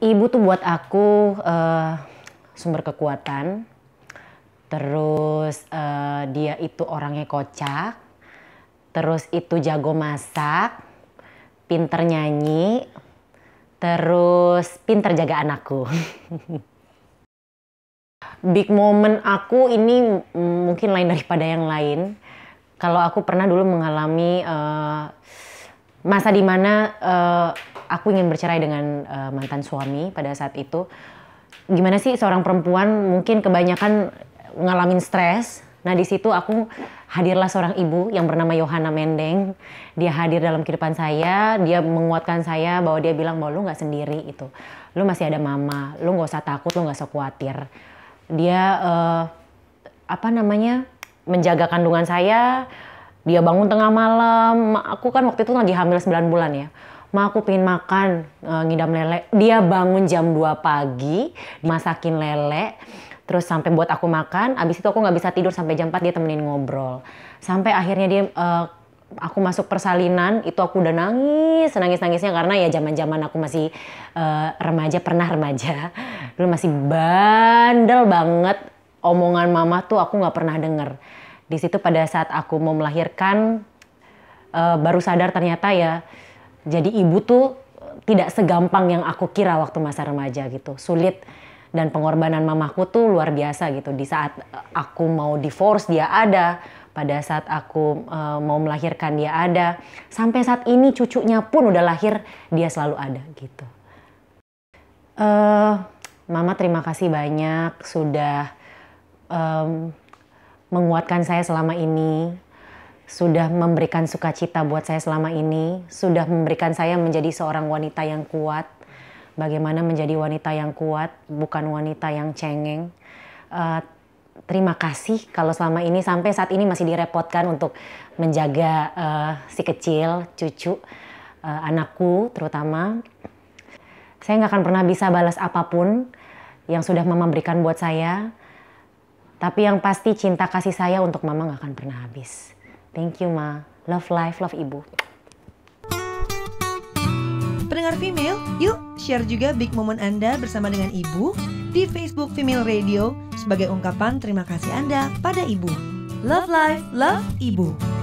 ibu tuh buat aku uh, sumber kekuatan. Terus uh, dia itu orangnya kocak. Terus itu jago masak, pinter nyanyi, terus pinter jaga anakku. Big moment aku ini mungkin lain daripada yang lain. Kalau aku pernah dulu mengalami uh, masa dimana uh, eh, aku ingin bercerai dengan uh, mantan suami pada saat itu gimana sih seorang perempuan mungkin kebanyakan ngalamin stres nah di situ aku hadirlah seorang ibu yang bernama Yohana Mendeng dia hadir dalam kehidupan saya dia menguatkan saya bahwa dia bilang bahwa lu nggak sendiri itu lu masih ada mama lu nggak usah takut lu nggak usah khawatir dia uh, apa namanya menjaga kandungan saya dia bangun tengah malam aku kan waktu itu lagi hamil 9 bulan ya Ma aku pengen makan uh, ngidam lele. Dia bangun jam 2 pagi, masakin lele, terus sampai buat aku makan. Abis itu aku nggak bisa tidur sampai jam 4 dia temenin ngobrol. Sampai akhirnya dia uh, aku masuk persalinan itu aku udah nangis nangis nangisnya karena ya zaman zaman aku masih uh, remaja pernah remaja dulu masih bandel banget omongan mama tuh aku nggak pernah denger di situ pada saat aku mau melahirkan uh, baru sadar ternyata ya jadi ibu tuh tidak segampang yang aku kira waktu masa remaja gitu sulit dan pengorbanan mamaku tuh luar biasa gitu di saat eh, aku mau divorce dia ada pada saat aku e, mau melahirkan dia ada sampai saat ini cucunya pun udah lahir dia selalu ada gitu e, mama terima kasih banyak sudah um, menguatkan saya selama ini, sudah memberikan sukacita buat saya selama ini, sudah memberikan saya menjadi seorang wanita yang kuat. Bagaimana menjadi wanita yang kuat, bukan wanita yang cengeng. Uh, terima kasih kalau selama ini sampai saat ini masih direpotkan untuk menjaga uh, si kecil, cucu, uh, anakku terutama. Saya nggak akan pernah bisa balas apapun yang sudah mama berikan buat saya. Tapi yang pasti cinta kasih saya untuk mama gak akan pernah habis. Thank you ma. Love life, love ibu. Pendengar female, yuk share juga big moment Anda bersama dengan ibu di Facebook Female Radio sebagai ungkapan terima kasih Anda pada ibu. Love life, love ibu.